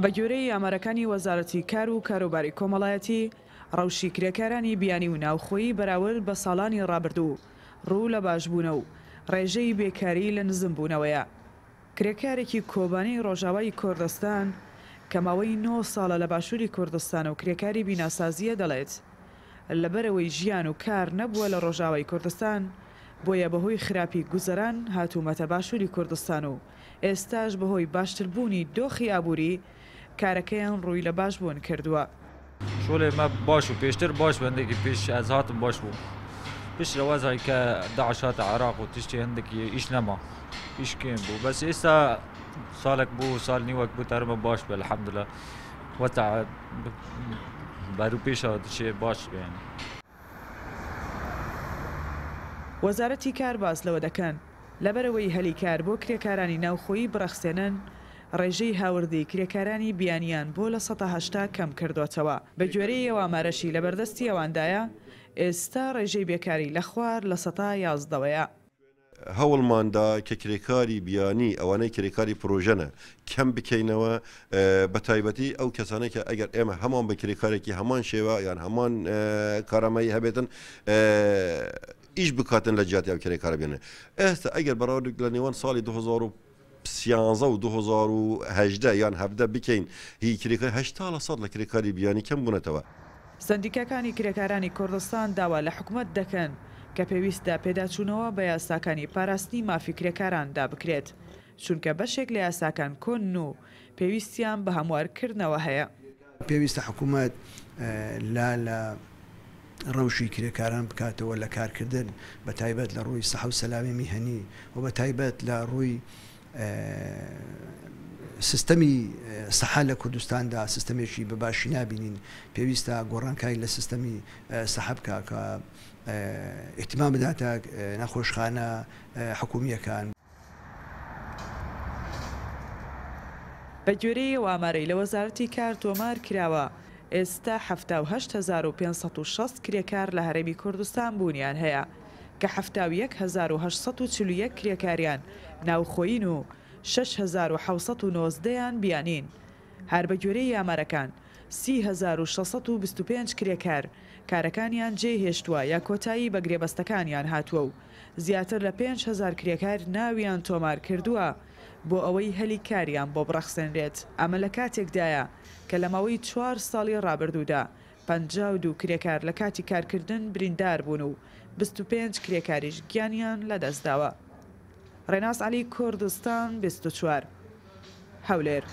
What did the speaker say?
بە گوێرەی ئامارەکانی وەزارەتی کار و کاروباری کۆمەڵایەتی ڕەوشی کرێکارانی بیانی و ناوخۆیی بەراورد بە ساڵانی ڕابردوو ڕوو لە باشبوونە و ڕێژەی بێکاری لە نزم بوونەوەیە کرێکارێکی کۆبانەی ڕۆژاوای کوردستان کەماوەی 9 ساڵە لە باشووری کوردستان و کرێکاری بیناسازیە دەڵێت لەبەرەوەی ژیان و کار نەبووە لە ڕۆژاوای کوردستان بۆیە بەهۆی خراپی گوزەران هاتوومەتە باشووری کوردستان و ئێستاش بەهۆی باشتربوونی دۆخی ئابووری کارەکەیان ڕووی لە باش بوون کردووە شۆلێ مە باش و پێشتر باش بەندێکی پێش ئەز هاتم باش بوو پیشڕوازای کە داعشات عراق و تشتی هەندێکی ئیش نەما ئیشکێن بوو بەس ئێستا ساڵێک بوو ساڵ نیوەک بوو تەرمە باش بە لە حەمدلە وەتا بەرو پێشەوە دچێ باش بێن وەزارەتی کارباز لەوە دەکەن لەبەرەوەی هەلی کار بۆ کرێکارانی ناوخۆیی بڕەخسێنن ڕێژەی هاوردی کرێکارانی بیانیان بۆ لە 1970 کەم کردوتەوە بە گوێرەی ئەو ئامارەشی لە بەردەستی ئەواندایە ئێستا ڕێژەی بێکاری لە خوار لە سەتا یازدەوەیە. هەوڵماندا کە کرێکاری بیانی ئەوانەی کرێکاری پرۆژەنە کەم بکەینەوە بە تایبەتی ئەو کەسانێکە ئەگەر ئێمە هەمان بە کرێکارێکی هەمان شێوە یان هەمان کارامایی هەبێتن ئیش بکاتن لە جیاتی ئەو کرێکار بێنێ ئێستا ئەگەر بەڕاو لە نێوان ساڵی 2005 سیانزە و 2010 یان هەبدە بکەین هی کریکەهه لە سەد لە کرێکاری بیانی کەم بوونەتەوە. سندیکەکانی کرێکارانی کوردستان داوا لە حکوومەت دەکەن کە پێویستدا پێداچوونەوە بە یاساکانی پاراستنی مافیکرێکاراندا بکرێت چونکە بەشێک لە یاساکان کۆن و پێویستیان بە هەموارکردنەوە هەیە. پێویستە حکوومەت لا لە ڕەوشی کرێکاران بکاتەوە لە کارکردن بە تایبەت لە ڕووی سەحو سەلامی میهنی و بە تایبەت لە ڕووی سیستەمی سەحا لە کوردستاندا سیستەمێکی بەباشی نبینین پێویستە گۆڕانکاری لە سیستەمی سەحب کاکە احتیما بداتە نەخۆشخانە حکوومیەکان. بە گوێرەی ئامارەی لە وەزارەتی کار تۆمار کراوە. ئێستا 5 500 کرێکار لە هەرێمی کوردستان بوونیان هەیە کە هەفتاویەک 1940 کرێکاریان ناوخۆین و 1690یان بیانین هەر بە گوێرەی یامارەکان 3625 کرێکار کارەکانیان جێهێشتووە یا کۆتایی بە گرێبەستەکانیان هاتووە و زیاتر لە 5هزار کرێکار ناویان تۆمار کردووە بۆ ئەوەی هەلی کاریان بۆ بڕەخسێنرێت ئەمە لە کاتێکدایە کە لە ماوەی چوار ساڵی ڕابردوودا. پنجاو دوو کرێکار لە کاتی کارکردن بریندار بوون و 25 کرێکاریش گیانیان لەدەستداوە. ڕێناس علی کوردستان 24 هەولێر.